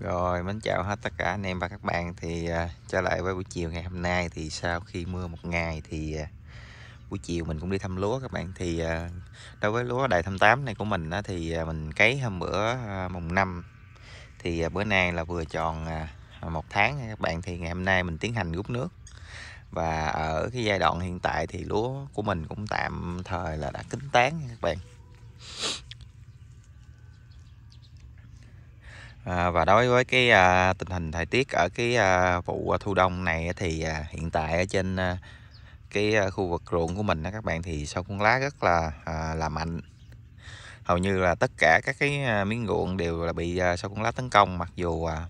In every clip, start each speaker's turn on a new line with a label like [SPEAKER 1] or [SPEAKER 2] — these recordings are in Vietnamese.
[SPEAKER 1] Rồi, mến chào hết tất cả anh em và các bạn Thì uh, trở lại với buổi chiều ngày hôm nay Thì sau khi mưa một ngày thì uh, buổi chiều mình cũng đi thăm lúa các bạn Thì uh, đối với lúa đại thăm tám này của mình uh, Thì uh, mình cấy hôm bữa uh, mùng năm Thì uh, bữa nay là vừa tròn uh, một tháng các bạn Thì ngày hôm nay mình tiến hành rút nước Và ở cái giai đoạn hiện tại thì lúa của mình cũng tạm thời là đã kính tán các bạn À, và đối với cái à, tình hình thời tiết ở cái à, vụ thu đông này thì à, hiện tại ở trên à, cái à, khu vực ruộng của mình đó các bạn thì sâu cuốn lá rất là à, là mạnh hầu như là tất cả các cái à, miếng ruộng đều là bị à, sâu cuốn lá tấn công mặc dù à,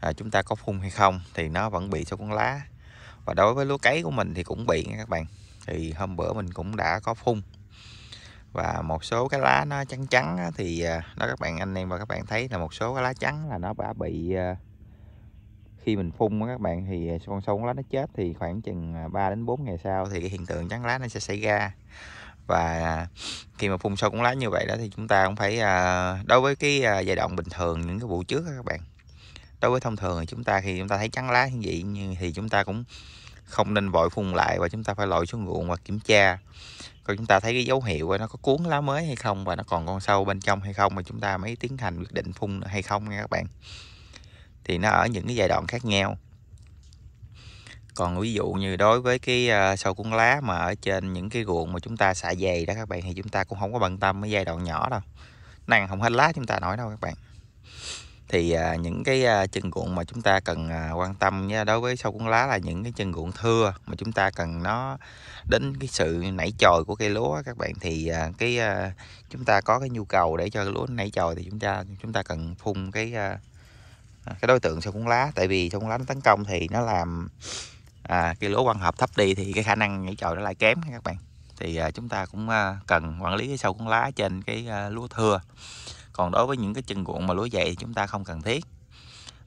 [SPEAKER 1] à, chúng ta có phun hay không thì nó vẫn bị sâu cuốn lá và đối với lúa cấy của mình thì cũng bị nha các bạn thì hôm bữa mình cũng đã có phun và một số cái lá nó trắng trắng thì đó à, các bạn anh em và các bạn thấy là một số cái lá trắng là nó đã bị à, khi mình phun các bạn thì con sâu lá nó chết thì khoảng chừng 3 à, đến 4 ngày sau thì cái hiện tượng trắng lá nó sẽ xảy ra và khi mà phun sâu con lá như vậy đó thì chúng ta cũng phải đối với cái giai đoạn bình thường những cái vụ trước đó các bạn đối với thông thường thì chúng ta khi chúng ta thấy trắng lá như vậy thì chúng ta cũng không nên vội phun lại và chúng ta phải lội xuống ruộng và kiểm tra coi chúng ta thấy cái dấu hiệu nó có cuốn lá mới hay không và nó còn con sâu bên trong hay không mà chúng ta mới tiến hành quyết định phun hay không nha các bạn thì nó ở những cái giai đoạn khác nhau còn ví dụ như đối với cái à, sâu cuốn lá mà ở trên những cái ruộng mà chúng ta xạ dày đó các bạn thì chúng ta cũng không có bận tâm cái giai đoạn nhỏ đâu năng không hết lá chúng ta nổi đâu các bạn thì à, những cái à, chân ruộng mà chúng ta cần à, quan tâm nha đối với sâu cuốn lá là những cái chân ruộng thưa mà chúng ta cần nó đến cái sự nảy chồi của cây lúa các bạn thì cái chúng ta có cái nhu cầu để cho cái lúa nảy chồi thì chúng ta chúng ta cần phun cái cái đối tượng sâu cuốn lá tại vì sâu cuốn lá nó tấn công thì nó làm à, cây lúa quan hợp thấp đi thì cái khả năng nảy chồi nó lại kém các bạn thì à, chúng ta cũng à, cần quản lý cái sâu cuốn lá trên cái à, lúa thưa còn đối với những cái chân ruộng mà lúa dày thì chúng ta không cần thiết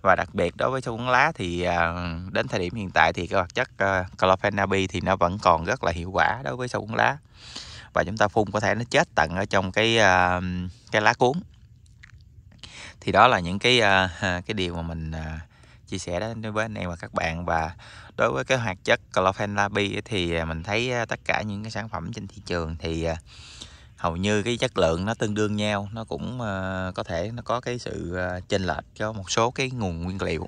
[SPEAKER 1] và đặc biệt đối với sâu cuốn lá thì à, đến thời điểm hiện tại thì cái hoạt chất à, chlorphenidabi thì nó vẫn còn rất là hiệu quả đối với sâu cuốn lá và chúng ta phun có thể nó chết tận ở trong cái à, cái lá cuốn thì đó là những cái cái điều mà mình chia sẻ đến với anh em và các bạn và đối với cái hoạt chất chlorphenidabi thì mình thấy tất cả những cái sản phẩm trên thị trường thì hầu như cái chất lượng nó tương đương nhau nó cũng uh, có thể nó có cái sự uh, chênh lệch cho một số cái nguồn nguyên liệu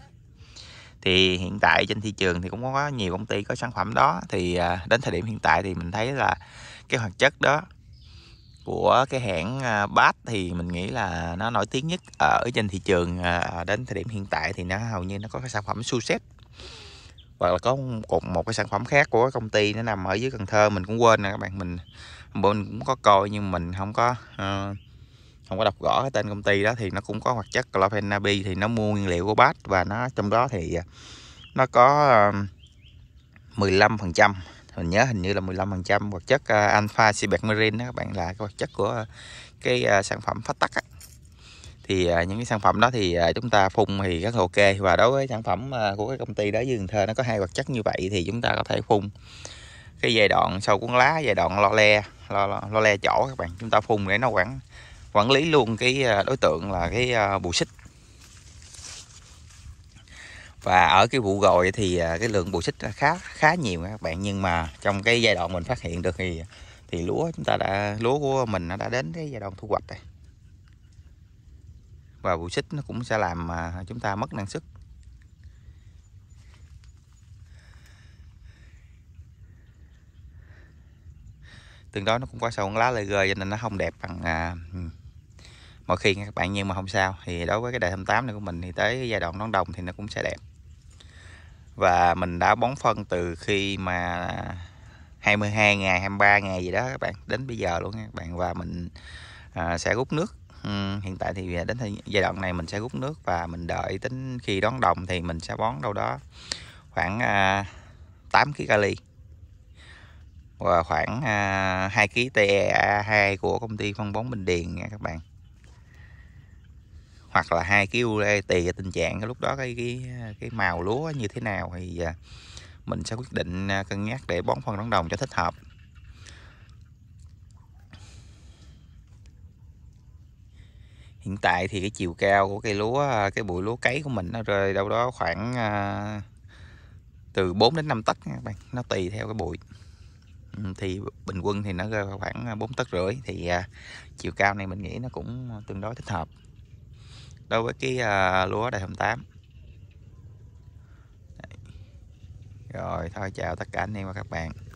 [SPEAKER 1] thì hiện tại trên thị trường thì cũng có nhiều công ty có sản phẩm đó thì uh, đến thời điểm hiện tại thì mình thấy là cái hoạt chất đó của cái hãng Bass thì mình nghĩ là nó nổi tiếng nhất ở trên thị trường đến thời điểm hiện tại thì nó hầu như nó có cái sản phẩm Suset hoặc là có một, một cái sản phẩm khác của công ty nó nằm ở dưới Cần Thơ mình cũng quên nè các bạn mình mình cũng có coi nhưng mình không có uh, không có đọc rõ cái tên công ty đó thì nó cũng có hoạt chất chlorphenibi thì nó mua nguyên liệu của bát và nó trong đó thì ờ, nó có uh, ờ, 15 phần trăm mình nhớ hình như là 15 phần trăm hoạt chất uh, alpha cibermerin đó các bạn là cái hoạt chất của cái uh, sản phẩm phát tắc thì à, những cái sản phẩm đó thì à, chúng ta phun thì rất là ok và đối với sản phẩm à, của cái công ty đó dưới Thơ nó có hai vật chất như vậy thì chúng ta có thể phun cái giai đoạn sau cuốn lá giai đoạn lo le lo, lo, lo le chỗ các bạn chúng ta phun để nó quản quản lý luôn cái đối tượng là cái bù xích và ở cái vụ rồi thì cái lượng bù xích khá khá nhiều các bạn nhưng mà trong cái giai đoạn mình phát hiện được thì thì lúa chúng ta đã lúa của mình nó đã đến cái giai đoạn thu hoạch rồi và bụi xích nó cũng sẽ làm mà chúng ta mất năng suất tương đối nó cũng có sâu lá lây gơi cho nên nó không đẹp bằng à, mọi khi các bạn nhưng mà không sao thì đối với cái đại tám này của mình thì tới giai đoạn đón đồng thì nó cũng sẽ đẹp và mình đã bón phân từ khi mà 22 ngày 23 ngày gì đó các bạn đến bây giờ luôn các bạn và mình à, sẽ rút nước hiện tại thì à, đến giai đoạn này mình sẽ rút nước và mình đợi tính khi đón đồng thì mình sẽ bón đâu đó khoảng à, 8 kg kali và khoảng à, 2 kg te 2 của công ty phân bón Bình Điền nha các bạn hoặc là hai kg ure tùy tình trạng cái lúc đó cái cái, cái màu lúa như thế nào thì à, mình sẽ quyết định à, cân nhắc để bón phân đón đồng cho thích hợp hiện tại thì cái chiều cao của cây lúa à, cái bụi lúa cấy của mình nó rơi đâu đó khoảng à, từ 4 đến 5 tấc nha các bạn nó tùy theo cái bụi ừ, thì bình quân thì nó rơi khoảng 4 à, tấc rưỡi thì à, chiều cao này mình nghĩ nó cũng tương đối thích hợp đối với cái à, lúa đại hồng 8 Đấy. rồi thôi chào tất cả anh em và các bạn